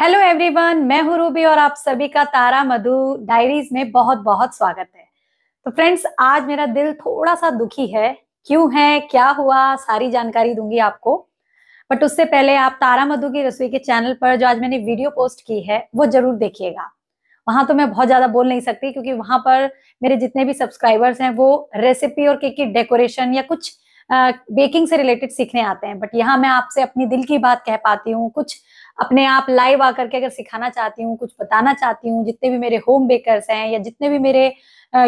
hello everyone मैं हूं Ruby और आप सभी का तारा मधु डायरीज में बहुत बहुत स्वागत है तो फ्रेंड्स आज मेरा दिल थोड़ा सा दुखी है क्यों है क्या हुआ सारी जानकारी दूंगी आपको बट उससे पहले आप तारा मधु की रसोई के चैनल पर जो आज मैंने वीडियो पोस्ट की है वो जरूर देखिएगा वहां तो मैं बहुत ज्यादा बोल नहीं सकती क्योंकि वहां पर मेरे जितने भी सब्सक्राइबर्स हैं वो रेसिपी और केक की डेकोरेशन या कुछ बेकिंग से रिलेटेड सीखने आते हैं बट यहाँ मैं आपसे अपनी दिल की बात कह पाती हूँ कुछ अपने आप लाइव आकर के अगर सिखाना चाहती हूँ कुछ बताना चाहती हूँ जितने भी मेरे होम बेकर्स हैं या जितने भी मेरे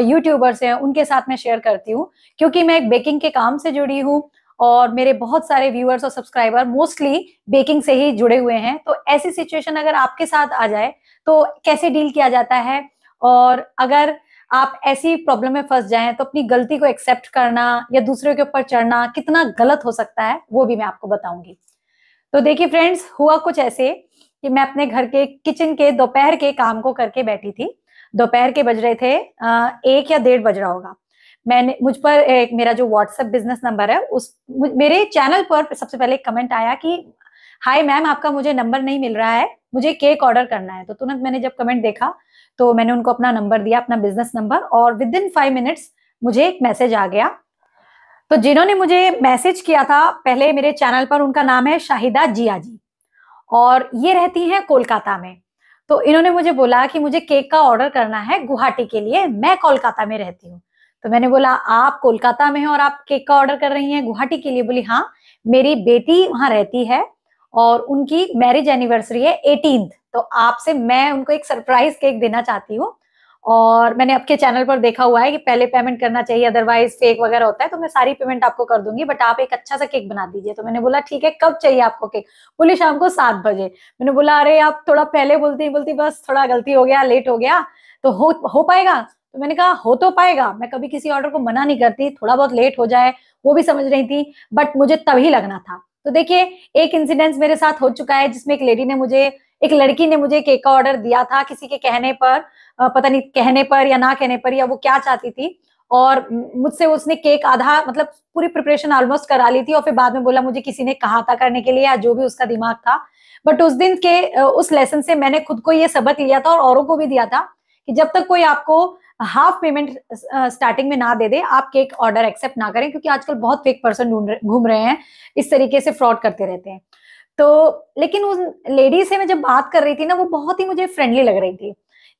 यूट्यूबर्स हैं उनके साथ मैं शेयर करती हूँ क्योंकि मैं एक बेकिंग के काम से जुड़ी हूँ और मेरे बहुत सारे व्यूअर्स और सब्सक्राइबर मोस्टली बेकिंग से ही जुड़े हुए हैं तो ऐसी सिचुएशन अगर आपके साथ आ जाए तो कैसे डील किया जाता है और अगर आप ऐसी प्रॉब्लम में फंस जाएं तो अपनी गलती को एक्सेप्ट करना या दूसरे के ऊपर चढ़ना कितना गलत हो सकता है वो भी मैं आपको बताऊंगी तो देखिए फ्रेंड्स हुआ कुछ ऐसे कि मैं अपने घर के किचन के दोपहर के काम को करके बैठी थी दोपहर के बज रहे थे एक या डेढ़ बज रहा होगा मैंने मुझ पर एक मेरा जो व्हाट्सएप बिजनेस नंबर है उस मेरे चैनल पर सबसे पहले एक कमेंट आया कि हाय मैम आपका मुझे नंबर नहीं मिल रहा है मुझे केक ऑर्डर करना है तो तुरंत मैंने जब कमेंट देखा तो मैंने उनको अपना नंबर दिया अपना बिजनेस नंबर और विद इन फाइव मिनट्स मुझे एक मैसेज आ गया तो जिन्होंने मुझे मैसेज किया था पहले मेरे चैनल पर उनका नाम है शाहिदा जिया जी और ये रहती हैं कोलकाता में तो इन्होंने मुझे बोला कि मुझे केक का ऑर्डर करना है गुवाहाटी के लिए मैं कोलकाता में रहती हूँ तो मैंने बोला आप कोलकाता में हैं और आप केक का ऑर्डर कर रही हैं गुवाहाटी के लिए बोली हाँ मेरी बेटी वहाँ रहती है और उनकी मैरिज एनिवर्सरी है एटीन तो आपसे मैं उनको एक सरप्राइज केक देना चाहती हूँ और मैंने आपके चैनल पर देखा हुआ है कि पहले पेमेंट करना चाहिए अदरवाइज फेक वगैरह होता है तो मैं सारी पेमेंट आपको कर दूंगी बट आप एक अच्छा सा केक बना दीजिए तो मैंने बोला ठीक है कब चाहिए आपको केक बोली शाम को सात बजे मैंने बोला अरे आप थोड़ा पहले बोलती बोलती बस थोड़ा गलती हो गया लेट हो गया तो हो हो पाएगा तो मैंने कहा हो तो पाएगा मैं कभी किसी ऑर्डर को मना नहीं करती थोड़ा बहुत लेट हो जाए वो भी समझ रही थी बट मुझे तभी लगना था तो देखिए एक इंसिडेंस मेरे साथ हो चुका है जिसमें एक लेडी ने मुझे एक लड़की ने मुझे केक का ऑर्डर दिया था किसी के कहने पर पता नहीं कहने पर या ना कहने पर या वो क्या चाहती थी और मुझसे उसने केक आधा मतलब पूरी प्रिपरेशन ऑलमोस्ट करा ली थी और फिर बाद में बोला मुझे किसी ने कहा था करने के लिए या जो भी उसका दिमाग था बट उस दिन के उस लेसन से मैंने खुद को ये सबक लिया था और औरों को भी दिया था कि जब तक कोई आपको हाफ पेमेंट स्टार्टिंग में ना दे दे आप केक ऑर्डर एक्सेप्ट ना करें क्योंकि आजकल बहुत फेक पर्सन घूम रहे हैं इस तरीके से फ्रॉड करते रहते हैं तो लेकिन उस लेडी से मैं जब बात कर रही थी ना वो बहुत ही मुझे फ्रेंडली लग रही थी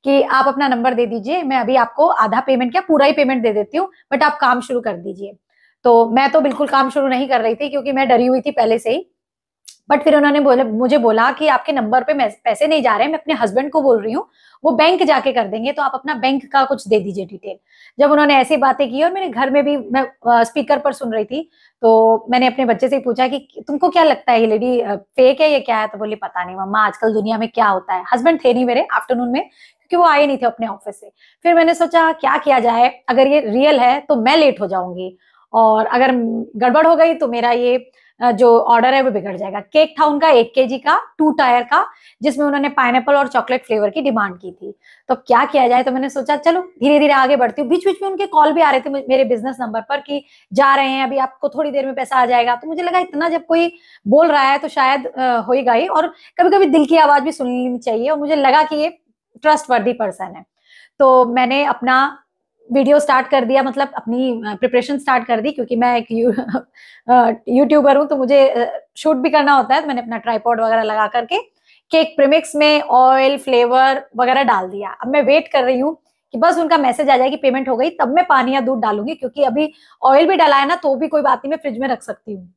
कि आप अपना नंबर दे दीजिए मैं अभी आपको आधा पेमेंट क्या पूरा ही पेमेंट दे देती हूँ बट आप काम शुरू कर दीजिए तो मैं तो बिल्कुल काम शुरू नहीं कर रही थी क्योंकि मैं डरी हुई थी पहले से ही बट फिर उन्होंने बोला मुझे बोला कि आपके नंबर पे पैसे नहीं जा रहे मैं अपने हस्बैंड को बोल रही हूँ वो बैंक जाके कर देंगे तो आप अपना बैंक का कुछ दे दीजिए डिटेल जब उन्होंने ऐसी बातें की और मेरे घर में भी मैं स्पीकर पर सुन रही थी तो मैंने अपने बच्चे से पूछा कि तुमको क्या लगता है ये लेडी फेक है या क्या है तो बोले पता नहीं मम्मा आजकल दुनिया में क्या होता है हस्बैंड थे नहीं मेरे आफ्टरनून में क्योंकि वो आए नहीं थे अपने ऑफिस से फिर मैंने सोचा क्या किया जाए अगर ये रियल है तो मैं लेट हो जाऊंगी और अगर गड़बड़ हो गई तो मेरा ये जो ऑर्डर है वो बिगड़ जाएगा केक था उनका एक के का टू टायर का जिसमें उन्होंने पाइन और चॉकलेट फ्लेवर की डिमांड की थी तो क्या किया जाए तो मैंने सोचा चलो धीरे धीरे आगे बढ़ती हूँ बीच बीच में उनके कॉल भी आ रहे थे मेरे बिजनेस नंबर पर कि जा रहे हैं अभी आपको थोड़ी देर में पैसा आ जाएगा तो मुझे लगा इतना जब कोई बोल रहा है तो शायद होगा ही और कभी कभी दिल की आवाज भी सुननी चाहिए और मुझे लगा कि ये ट्रस्ट वर्दी पर्सन है तो मैंने अपना वीडियो स्टार्ट कर दिया मतलब अपनी प्रिपरेशन स्टार्ट कर दी क्योंकि मैं एक यू, यूट्यूबर हूँ तो मुझे शूट भी करना होता है तो मैंने अपना ट्राईपॉड वगैरह लगा करके केक प्रीमिक्स में ऑयल फ्लेवर वगैरह डाल दिया अब मैं वेट कर रही हूँ कि बस उनका मैसेज आ जाए कि पेमेंट हो गई तब मैं पानी या दूध डालूंगी क्योंकि अभी ऑयल भी डाला है ना तो भी कोई बात नहीं मैं फ्रिज में रख सकती हूँ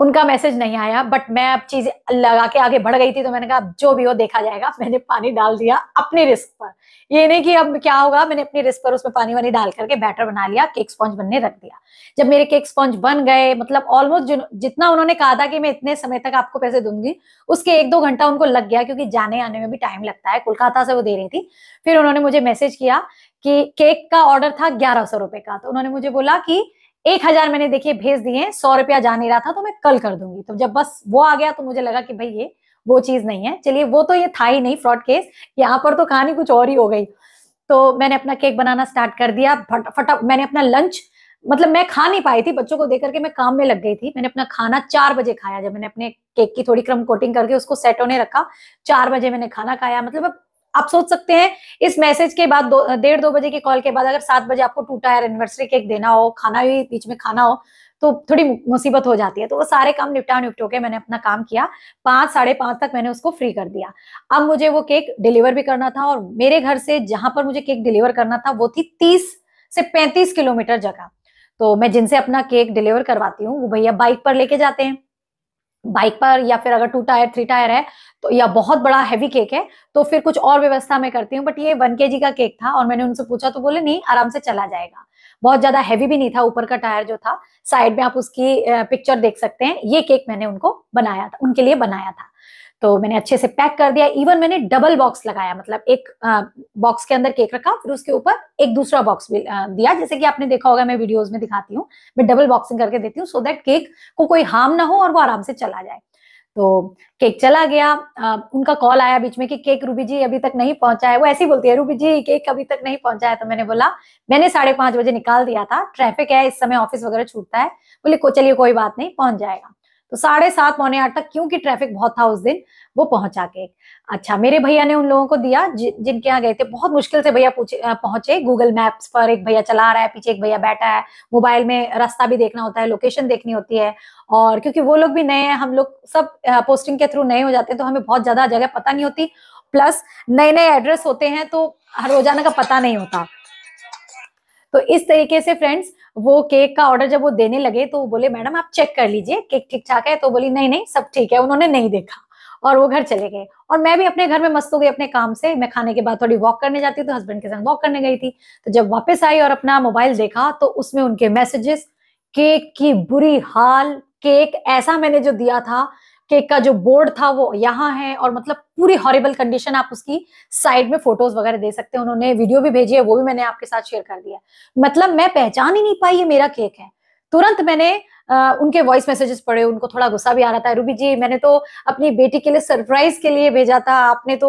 उनका मैसेज नहीं आया बट मैं अब चीज लगा के आगे बढ़ गई थी तो मैंने कहा अब जो भी हो देखा जाएगा मैंने पानी डाल दिया अपने रिस्क पर ये नहीं कि अब क्या होगा मैंने अपने रिस्क पर उसमें पानी वानी डाल करके बैटर बना लिया केक स्पॉन्ज बनने रख दिया जब मेरे केक स्पॉन्ज बन गए मतलब ऑलमोस्ट जितना उन्होंने कहा था कि मैं इतने समय तक आपको पैसे दूंगी उसके एक दो घंटा उनको लग गया क्योंकि जाने आने में भी टाइम लगता है कोलकाता से वो दे रही थी फिर उन्होंने मुझे मैसेज किया कि केक का ऑर्डर था ग्यारह सौ रुपए का तो उन्होंने मुझे बोला कि एक हजार मैंने देखिए भेज दिए सौ रुपया जा नहीं रहा था तो मैं कल कर दूंगी तो जब बस वो आ गया तो मुझे लगा कि भाई ये वो चीज नहीं है चलिए वो तो ये था ही नहीं फ्रॉड केस यहाँ पर तो कहानी कुछ और ही हो गई तो मैंने अपना केक बनाना स्टार्ट कर दिया फटा मैंने अपना लंच मतलब मैं खा नहीं पाई थी बच्चों को देख करके मैं काम में लग गई थी मैंने अपना खाना चार बजे खाया जब मैंने अपने केक की थोड़ी क्रम कोटिंग करके उसको सेट होने रखा चार बजे मैंने खाना खाया मतलब अब आप सोच सकते हैं इस मैसेज के बाद दो डेढ़ दो बजे के कॉल के बाद अगर सात बजे आपको टू टायर एनिवर्सरी केक देना हो खाना भी बीच में खाना हो तो थोड़ी मुसीबत हो जाती है तो वो सारे काम निपटा निपटो के मैंने अपना काम किया पांच साढ़े पांच तक मैंने उसको फ्री कर दिया अब मुझे वो केक डिलीवर भी करना था और मेरे घर से जहां पर मुझे केक डिलीवर करना था वो थी तीस से पैंतीस किलोमीटर जगह तो मैं जिनसे अपना केक डिलीवर करवाती हूँ वो भैया बाइक पर लेके जाते हैं बाइक पर या फिर अगर टू टायर थ्री टायर है तो या बहुत बड़ा हैवी केक है तो फिर कुछ और व्यवस्था मैं करती हूँ बट ये वन के का केक था और मैंने उनसे पूछा तो बोले नहीं आराम से चला जाएगा बहुत ज्यादा हैवी भी नहीं था ऊपर का टायर जो था साइड में आप उसकी पिक्चर देख सकते हैं ये केक मैंने उनको बनाया था उनके लिए बनाया था तो मैंने अच्छे से पैक कर दिया इवन मैंने डबल बॉक्स लगाया मतलब एक बॉक्स के अंदर केक रखा फिर उसके ऊपर एक दूसरा बॉक्स भी दिया जैसे कि आपने देखा होगा मैं वीडियोस में दिखाती हूँ मैं डबल बॉक्सिंग करके देती हूँ सो दैट केक को कोई हार्म ना हो और वो आराम से चला जाए तो केक चला गया आ, उनका कॉल आया बीच में कि केक रूबी जी अभी तक नहीं पहुंचा है वो ऐसी बोलती है रूबी जी केक अभी तक नहीं पहुंचा है तो मैंने बोला मैंने साढ़े पांच बजे निकाल दिया था ट्रैफिक है इस समय ऑफिस वगैरह छूटता है बोले को चलिए कोई बात नहीं पहुंच जाएगा तो साढ़े सात पौने आठ तक क्योंकि ट्रैफिक बहुत था उस दिन वो पहुंचा के अच्छा मेरे भैया ने उन लोगों को दिया जि, जिनके यहाँ गए थे बहुत मुश्किल से भैया पहुंचे गूगल मैप्स पर एक भैया चला रहा है पीछे एक भैया बैठा है मोबाइल में रास्ता भी देखना होता है लोकेशन देखनी होती है और क्योंकि वो लोग भी नए हैं हम लोग सब पोस्टिंग के थ्रू नए हो जाते हैं तो हमें बहुत ज्यादा जगह पता नहीं होती प्लस नए नए एड्रेस होते हैं तो हर रोजाना का पता नहीं होता तो इस तरीके से फ्रेंड्स वो केक का ऑर्डर जब वो देने लगे तो बोले मैडम आप चेक कर लीजिए केक ठीक ठाक है तो बोली नहीं नहीं सब ठीक है उन्होंने नहीं देखा और वो घर चले गए और मैं भी अपने घर में मस्त हो गई अपने काम से मैं खाने के बाद थोड़ी वॉक करने जाती तो हस्बैंड के साथ वॉक करने गई थी तो जब वापस आई और अपना मोबाइल देखा तो उसमें उनके मैसेजेस केक की बुरी हाल केक ऐसा मैंने जो दिया था केक का जो बोर्ड था वो यहाँ है और मतलब पूरी हॉरिबल कंडीशन आप उसकी साइड में फोटोज वगैरह दे सकते हैं उन्होंने वीडियो भी भेजी है वो भी मैंने आपके साथ शेयर कर दिया मतलब मैं पहचान ही नहीं पाई ये मेरा केक है तुरंत मैंने आ, उनके वॉइस मैसेजेस पढ़े उनको थोड़ा गुस्सा भी आ रहा था रूबी जी मैंने तो अपनी बेटी के लिए सरप्राइज के लिए भेजा था आपने तो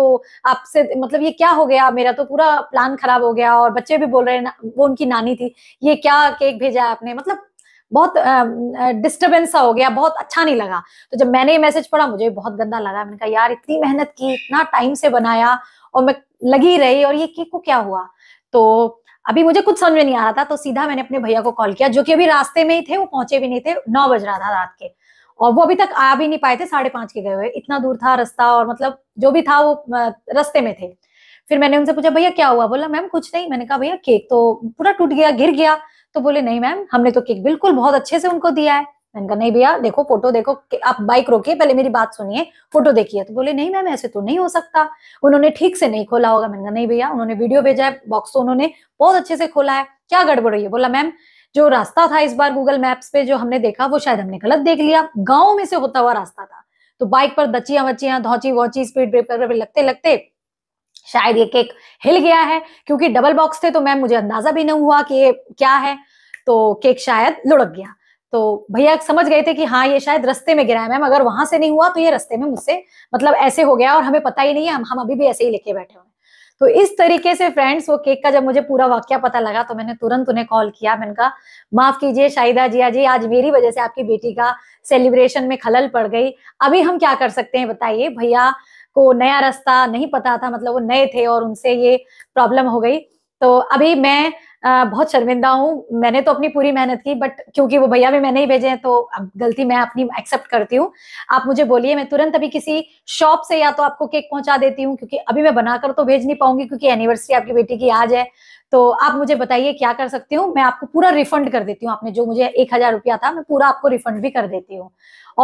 आपसे मतलब ये क्या हो गया मेरा तो पूरा प्लान खराब हो गया और बच्चे भी बोल रहे हैं वो उनकी नानी थी ये क्या केक भेजा है आपने मतलब बहुत डिस्टर्बेंस हो गया बहुत अच्छा नहीं लगा तो जब मैंने ये मैसेज पढ़ा मुझे बहुत गंदा लगा मैंने कहा यार इतनी मेहनत की इतना टाइम से बनाया और मैं लगी रही और ये केक को क्या हुआ तो अभी मुझे कुछ समझ में नहीं आ रहा था तो सीधा मैंने अपने भैया को कॉल किया जो कि अभी रास्ते में ही थे वो पहुंचे भी नहीं थे नौ बज रहा था रात के और वो अभी तक आ भी नहीं पाए थे साढ़े पांच के गए हुए इतना दूर था रास्ता और मतलब जो भी था वो रास्ते में थे फिर मैंने उनसे पूछा भैया क्या हुआ बोला मैम कुछ नहीं मैंने कहा भैया केक तो पूरा टूट गया गिर गया तो बोले नहीं मैम हमने तो केक बिल्कुल बहुत अच्छे से उनको दिया है मैंने कहा नहीं भैया देखो फोटो देखो आप बाइक रोकिए पहले मेरी बात सुनिए फोटो देखिए तो बोले नहीं मैम ऐसे तो नहीं हो सकता उन्होंने ठीक से नहीं खोला होगा मैंने कहा नहीं भैया उन्होंने वीडियो भेजा है बॉक्स तो उन्होंने बहुत अच्छे से खोला है क्या गड़बड़ हुई है बोला मैम जो रास्ता था इस बार गूगल मैप्स पे जो हमने देखा वो शायद हमने गलत देख लिया गाँव में से होता हुआ रास्ता था तो बाइक पर बचिया वचिया धौची वोची स्पीड ब्रेकर लगते लगते शायद ये केक हिल गया है क्योंकि डबल बॉक्स थे तो मैम मुझे अंदाजा भी नहीं हुआ कि ये क्या है तो केक शायद लुढ़क गया तो भैया समझ गए थे कि हाँ ये शायद रस्ते में गिरा है मैम अगर वहां से नहीं हुआ तो ये रस्ते में मुझसे मतलब ऐसे हो गया और हमें पता ही नहीं है हम हम अभी भी ऐसे ही लेके बैठे हुए तो इस तरीके से फ्रेंड्स वो केक का जब मुझे पूरा वाक्य पता लगा तो मैंने तुरंत उन्हें कॉल किया मैंने कहा माफ कीजिए शाहिदा जिया जी आज मेरी वजह से आपकी बेटी का सेलिब्रेशन में खलल पड़ गई अभी हम क्या कर सकते हैं बताइए भैया को नया रास्ता नहीं पता था मतलब वो नए थे और उनसे ये प्रॉब्लम हो गई तो अभी मैं बहुत शर्मिंदा हूँ मैंने तो अपनी पूरी मेहनत की बट क्योंकि वो भैया भी मैंने ही भेजे हैं तो अब गलती मैं अपनी एक्सेप्ट करती हूँ आप मुझे बोलिए मैं तुरंत अभी किसी शॉप से या तो आपको केक पहुंचा देती हूँ क्योंकि अभी मैं बनाकर तो भेज नहीं पाऊंगी क्योंकि एनिवर्सरी आपकी बेटी की आज है तो आप मुझे बताइए क्या कर सकती हूँ मैं आपको पूरा रिफंड कर देती हूँ आपने जो मुझे एक हजार रुपया था मैं पूरा आपको रिफंड भी कर देती हूँ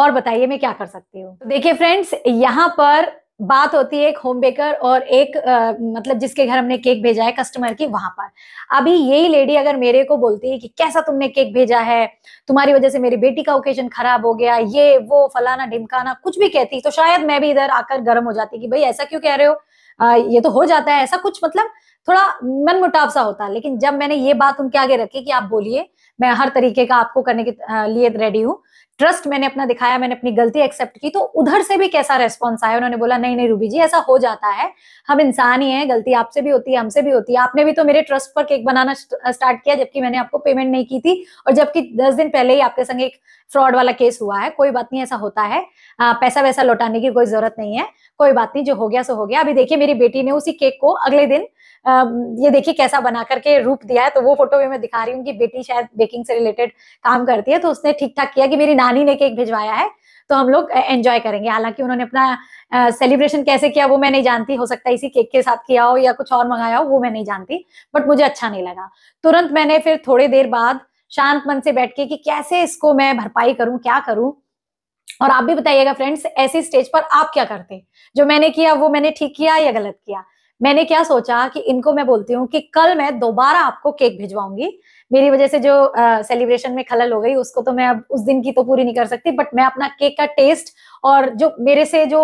और बताइए मैं क्या कर सकती हूँ तो देखिए फ्रेंड्स यहाँ पर बात होती है एक होम बेकर और एक आ, मतलब जिसके घर हमने केक भेजा है कस्टमर की वहां पर अभी यही लेडी अगर मेरे को बोलती है कि कैसा तुमने केक भेजा है तुम्हारी वजह से मेरी बेटी का ओकेजन खराब हो गया ये वो फलाना ढिमकाना कुछ भी कहती तो शायद मैं भी इधर आकर गर्म हो जाती कि भाई ऐसा क्यों कह रहे हो आ, ये तो हो जाता है ऐसा कुछ मतलब थोड़ा मन मुटाव सा होता है लेकिन जब मैंने ये बात उनके आगे रखी कि आप बोलिए मैं हर तरीके का आपको करने के लिए रेडी हूँ ट्रस्ट मैंने अपना दिखाया मैंने अपनी गलती एक्सेप्ट की तो उधर से भी कैसा रेस्पॉन्स आया उन्होंने बोला नहीं नहीं रूबी जी ऐसा हो जाता है हम इंसान ही हैं गलती आपसे भी होती है हमसे भी होती है आपने भी तो मेरे ट्रस्ट पर केक बनाना स्टार्ट किया जबकि मैंने आपको पेमेंट नहीं की थी और जबकि दस दिन पहले ही आपके संग एक फ्रॉड वाला केस हुआ है कोई बात नहीं ऐसा होता है आ, पैसा वैसा लौटाने की कोई जरूरत नहीं है कोई बात नहीं जो हो गया सो हो गया अभी देखिए मेरी बेटी ने उसी केक को अगले दिन ये देखिए कैसा बना करके रूप दिया है तो वो फोटो भी मैं दिखा रही हूँ कि बेटी शायद बेकिंग से रिलेटेड काम करती है तो उसने ठीक ठाक किया कि मेरी नानी ने केक भिजवाया है तो हम लोग एंजॉय करेंगे हालांकि उन्होंने अपना सेलिब्रेशन कैसे किया वो मैं नहीं जानती हो सकता है इसी केक के साथ किया हो या कुछ और मंगाया हो वो मैं नहीं जानती बट मुझे अच्छा नहीं लगा तुरंत मैंने फिर थोड़ी देर बाद शांत मन से बैठ के कि कैसे इसको मैं भरपाई करूं क्या करूं और आप भी बताइएगा फ्रेंड्स ऐसी स्टेज पर आप क्या करते जो मैंने किया वो मैंने ठीक किया या गलत किया मैंने क्या सोचा कि इनको मैं बोलती हूँ कि कल मैं दोबारा आपको केक भिजवाऊंगी मेरी वजह से जो सेलिब्रेशन में खलल हो गई उसको तो मैं अब उस दिन की तो पूरी नहीं कर सकती बट मैं अपना केक का टेस्ट और जो मेरे से जो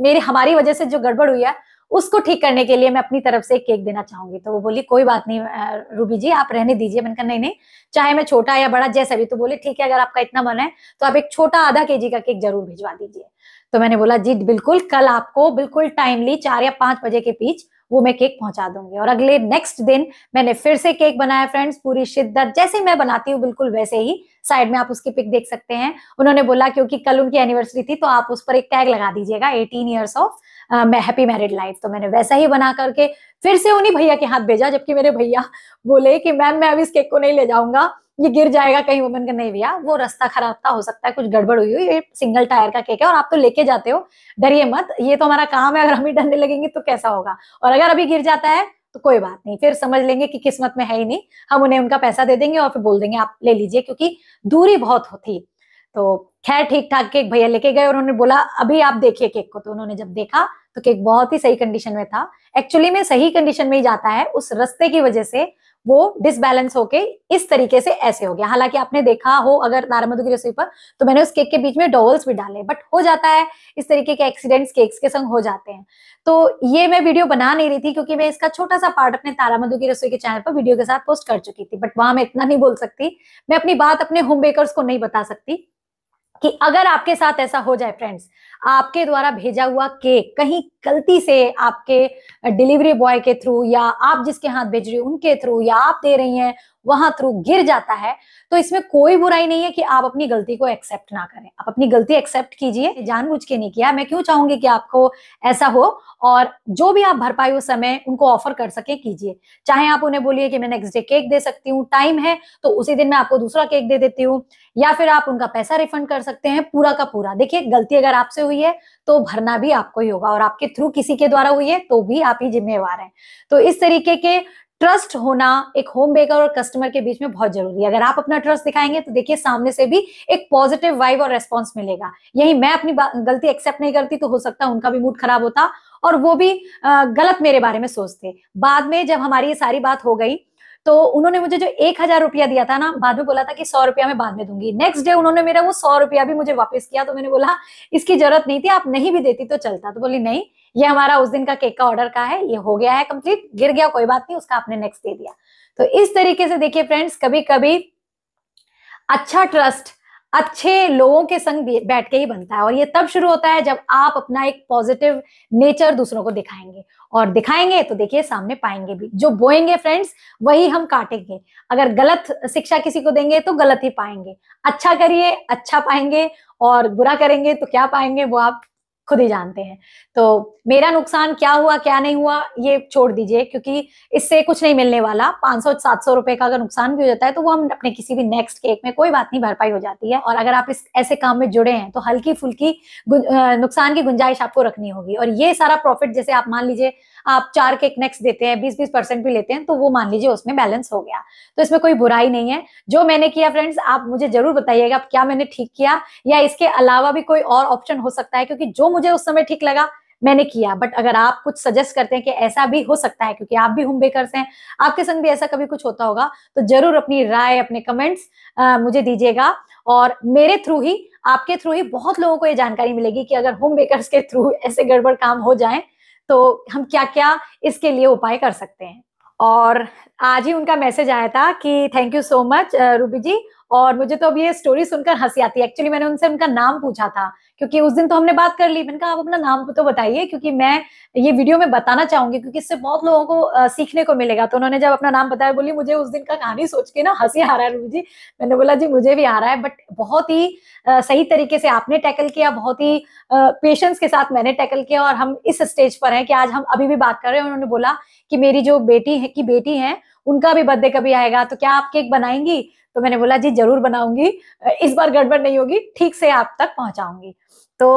मेरी हमारी वजह से जो गड़बड़ हुई है उसको ठीक करने के लिए मैं अपनी तरफ से केक देना चाहूंगी तो वो बोली कोई बात नहीं रूबी जी आप रहने दीजिए मैंने कहा नहीं नहीं चाहे मैं छोटा या बड़ा जैसा भी तो बोले ठीक है अगर आपका इतना मन है तो आप एक छोटा आधा के जी का केक जरूर भिजवा दीजिए तो मैंने बोला जी बिल्कुल कल आपको बिल्कुल टाइमली चार या पांच बजे के बीच वो मैं केक पहुंचा दूंगी और अगले नेक्स्ट दिन मैंने फिर से केक बनाया फ्रेंड्स पूरी शिद्दत जैसे मैं बनाती हूँ बिल्कुल वैसे ही साइड में आप उसकी पिक देख सकते हैं उन्होंने बोला क्योंकि कल उनकी एनिवर्सरी थी तो आप उस पर एक टैग लगा दीजिएगा eighteen years of my happy married life तो मैंने वैसा ही बना करके फिर से उन्हीं भैया के हाथ भेजा जबकि मेरे भैया बोले कि मैम मैं अभी इस केक को नहीं ले जाऊंगा ये गिर जाएगा कहीं वो का नहीं भैया वो रास्ता खराब था हो सकता है कुछ गड़बड़ हुई हो ये सिंगल टायर का केक है और आप तो लेके जाते हो डरिए मत ये तो हमारा काम है अगर हम ही डरने लगेंगे तो कैसा होगा और अगर अभी गिर जाता है तो कोई बात नहीं फिर समझ लेंगे कि किस्मत में है ही नहीं हम उन्हें उनका पैसा दे देंगे और फिर बोल देंगे आप ले लीजिए क्योंकि दूरी बहुत होती तो खैर ठीक ठाक केक भैया लेके गए और उन्होंने बोला अभी आप देखिए केक को तो उन्होंने जब देखा तो केक बहुत ही सही कंडीशन में था एक्चुअली में सही कंडीशन में ही जाता है उस रस्ते की वजह से वो डिसबैलेंस होके इस तरीके से ऐसे हो गया हालांकि आपने देखा हो अगर नारामधु की रसोई पर तो मैंने उस केक के बीच में डोवल्स भी डाले बट हो जाता है इस तरीके के एक्सीडेंट्स केक्स के संग हो जाते हैं तो ये मैं वीडियो बना नहीं रही थी क्योंकि मैं इसका छोटा सा पार्ट अपने तारामधु की रसोई के चैनल पर वीडियो के साथ पोस्ट कर चुकी थी बट वहां मैं इतना नहीं बोल सकती मैं अपनी बात अपने होम बेकर्स को नहीं बता सकती कि अगर आपके साथ ऐसा हो जाए फ्रेंड्स आपके द्वारा भेजा हुआ केक कहीं गलती से आपके डिलीवरी बॉय के थ्रू या आप जिसके हाथ भेज रही हो उनके थ्रू या आप दे रही हैं वहां थ्रू गिर जाता है तो इसमें कोई बुराई नहीं है कि आप अपनी गलती को एक्सेप्ट ना करें आप अपनी गलती एक्सेप्ट कीजिए जानबूझ के नहीं किया मैं क्यों चाहूंगी कि आपको ऐसा हो और जो भी आप भरपाई उस समय उनको ऑफर कर सके कीजिए चाहे आप उन्हें बोलिए कि मैं नेक्स्ट डे केक दे सकती हूँ टाइम है तो उसी दिन मैं आपको दूसरा केक दे देती हूँ या फिर आप उनका पैसा रिफंड कर सकते हैं पूरा का पूरा देखिए गलती अगर आपसे हुई है तो भरना भी आपको ही होगा और आपके थ्रू किसी के द्वारा हुई है तो भी आप ही जिम्मेवार हैं तो इस तरीके के ट्रस्ट होना एक होम बेकर और कस्टमर के बीच में बहुत जरूरी है अगर आप अपना ट्रस्ट दिखाएंगे तो देखिए सामने से भी एक पॉजिटिव वाइब और रेस्पॉन्स मिलेगा यही मैं अपनी गलती एक्सेप्ट नहीं करती तो हो सकता उनका भी मूड खराब होता और वो भी गलत मेरे बारे में सोचते बाद में जब हमारी ये सारी बात हो गई तो उन्होंने मुझे जो एक हजार रुपया दिया था ना बाद में बोला था कि सौ रुपया मैं बाद में दूंगी नेक्स्ट डे उन्होंने मेरा वो सौ रुपया भी मुझे वापस किया तो मैंने बोला इसकी जरूरत नहीं थी आप नहीं भी देती तो चलता तो बोली नहीं ये हमारा उस दिन का केक का ऑर्डर का है ये हो गया है कंप्लीट गिर गया कोई बात नहीं उसका आपने नेक्स्ट दे दिया तो इस तरीके से देखिए फ्रेंड्स कभी कभी अच्छा ट्रस्ट अच्छे लोगों के संग बैठ के ही बनता है और ये तब शुरू होता है जब आप अपना एक पॉजिटिव नेचर दूसरों को दिखाएंगे और दिखाएंगे तो देखिए सामने पाएंगे भी जो बोएंगे फ्रेंड्स वही हम काटेंगे अगर गलत शिक्षा किसी को देंगे तो गलत ही पाएंगे अच्छा करिए अच्छा पाएंगे और बुरा करेंगे तो क्या पाएंगे वो आप खुद ही जानते हैं तो मेरा नुकसान क्या हुआ क्या नहीं हुआ ये छोड़ दीजिए क्योंकि इससे कुछ नहीं मिलने वाला 500 700 रुपए का अगर नुकसान भी हो जाता है तो वो हम अपने किसी भी नेक्स्ट केक में कोई बात नहीं भरपाई हो जाती है और अगर आप इस ऐसे काम में जुड़े हैं तो हल्की फुल्की नुकसान की गुंजाइश आपको रखनी होगी और ये सारा प्रॉफिट जैसे आप मान लीजिए आप चार के नेक्स्ट देते हैं बीस बीस परसेंट भी लेते हैं तो वो मान लीजिए उसमें बैलेंस हो गया तो इसमें कोई बुराई नहीं है जो मैंने किया फ्रेंड्स आप मुझे जरूर बताइएगा क्या मैंने ठीक किया या इसके अलावा भी कोई और ऑप्शन हो सकता है क्योंकि जो मुझे उस समय ठीक लगा मैंने किया बट अगर आप कुछ सजेस्ट करते हैं कि ऐसा भी हो सकता है क्योंकि आप भी होम बेकर्स हैं आपके संग भी ऐसा कभी कुछ होता होगा तो जरूर अपनी राय अपने कमेंट्स मुझे दीजिएगा और मेरे थ्रू ही आपके थ्रू ही बहुत लोगों को ये जानकारी मिलेगी कि अगर होम बेकर्स के थ्रू ऐसे गड़बड़ काम हो जाए तो हम क्या क्या इसके लिए उपाय कर सकते हैं और आज ही उनका मैसेज आया था कि thank you so much Ruby ji और मुझे तो अब ये स्टोरी सुनकर हंसी आती है एक्चुअली मैंने उनसे उनका नाम पूछा था क्योंकि उस दिन तो हमने बात कर ली मैंने कहा आप अपना नाम तो बताइए क्योंकि मैं ये वीडियो में बताना चाहूंगी क्योंकि इससे बहुत लोगों को सीखने को मिलेगा तो उन्होंने जब अपना नाम बताया बोली मुझे उस दिन का कहानी सोच के ना हंसी आ रहा है रूबी जी मैंने बोला जी मुझे भी आ रहा है बट बहुत ही सही तरीके से आपने टैकल किया बहुत ही पेशेंस के साथ मैंने टैकल किया और हम इस स्टेज पर हैं कि आज हम अभी भी बात कर रहे हैं उन्होंने बोला कि मेरी जो बेटी है की बेटी है उनका भी बर्थडे कभी आएगा तो क्या आप केक बनाएंगी तो मैंने बोला जी जरूर बनाऊंगी इस बार गड़बड़ नहीं होगी ठीक से आप तक पहुंचाऊंगी तो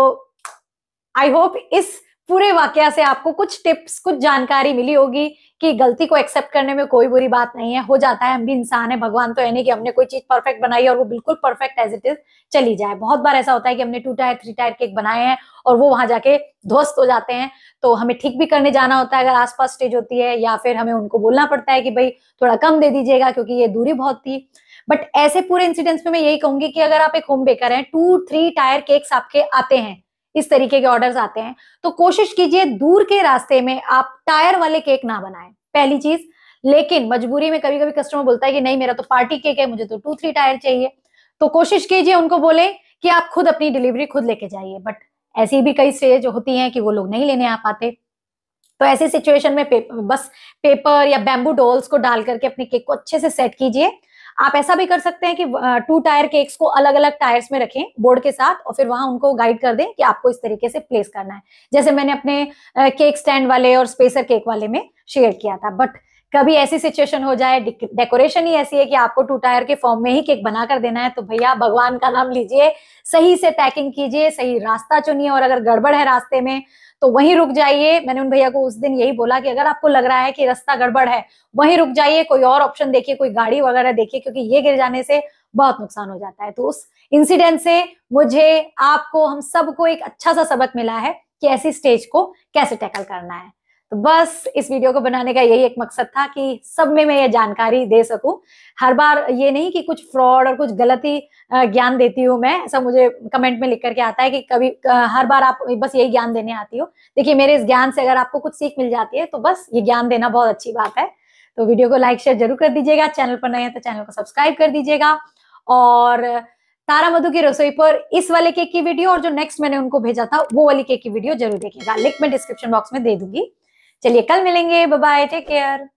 आई होप इस पूरे वाक्य से आपको कुछ टिप्स कुछ जानकारी मिली होगी कि गलती को एक्सेप्ट करने में कोई बुरी बात नहीं है हो जाता है हम भी इंसान है भगवान तो है नहीं कि हमने कोई चीज परफेक्ट बनाई और वो बिल्कुल परफेक्ट एज इट इज चली जाए बहुत बार ऐसा होता है कि हमने two tier three tier cake बनाए हैं और वो वहां जाके ध्वस्त हो जाते हैं तो हमें ठीक भी करने जाना होता है अगर आसपास स्टेज होती है या फिर हमें उनको बोलना पड़ता है कि भाई थोड़ा कम दे दीजिएगा क्योंकि ये दूरी बहुत थी बट ऐसे पूरे इंसिडेंट्स में मैं यही कहूंगी कि अगर आप एक होम बेकर हैं टू थ्री टायर केक्स आपके आते हैं इस तरीके के ऑर्डर्स आते हैं तो कोशिश कीजिए दूर के रास्ते में आप टायर वाले केक ना बनाएं पहली चीज लेकिन मजबूरी में कभी कभी कस्टमर बोलता है कि नहीं मेरा तो पार्टी केक है मुझे तो टू थ्री टायर चाहिए तो कोशिश कीजिए उनको बोले कि आप खुद अपनी डिलीवरी खुद लेके जाइए बट ऐसी भी कई स्टेज होती हैं कि वो लोग नहीं लेने आ पाते तो ऐसी सिचुएशन में पेप, बस पेपर या बैम्बू डोल्स को डाल करके अपने केक को अच्छे से सेट कीजिए आप ऐसा भी कर सकते हैं कि टू टायर केक्स को अलग अलग टायर्स में रखें बोर्ड के साथ और फिर वहां उनको गाइड कर दें कि आपको इस तरीके से प्लेस करना है जैसे मैंने अपने केक स्टैंड वाले और स्पेसर केक वाले में शेयर किया था बट कभी ऐसी सिचुएशन हो जाए डेकोरेशन ही ऐसी है कि आपको टू टायर के फॉर्म में ही केक बना कर देना है तो भैया भगवान का नाम लीजिए सही से पैकिंग कीजिए सही रास्ता चुनिए और अगर गड़बड़ है रास्ते में तो वहीं रुक जाइए मैंने उन भैया को उस दिन यही बोला कि अगर आपको लग रहा है कि रास्ता गड़बड़ है वहीं रुक जाइए कोई और ऑप्शन देखिए कोई गाड़ी वगैरह देखिए क्योंकि ये गिर जाने से बहुत नुकसान हो जाता है तो उस इंसिडेंट से मुझे आपको हम सबको एक अच्छा सा सबक मिला है कि ऐसी स्टेज को कैसे टैकल करना है तो बस इस वीडियो को बनाने का यही एक मकसद था कि सब में मैं ये जानकारी दे सकूं हर बार ये नहीं कि कुछ फ्रॉड और कुछ गलत ही ज्ञान देती हूँ मैं सब मुझे कमेंट में लिख करके आता है कि कभी हर बार आप बस यही ज्ञान देने आती हो देखिए मेरे इस ज्ञान से अगर आपको कुछ सीख मिल जाती है तो बस ये ज्ञान देना बहुत अच्छी बात है तो वीडियो को लाइक शेयर जरूर कर दीजिएगा चैनल पर नए हैं तो चैनल को सब्सक्राइब कर दीजिएगा और तारा मधु की रसोई पर इस वाले केक की वीडियो और जो नेक्स्ट मैंने उनको भेजा था वो वाली केक की वीडियो जरूर देखिएगा लिंक मैं डिस्क्रिप्शन बॉक्स में दे दूंगी चलिए कल मिलेंगे बाय टेक केयर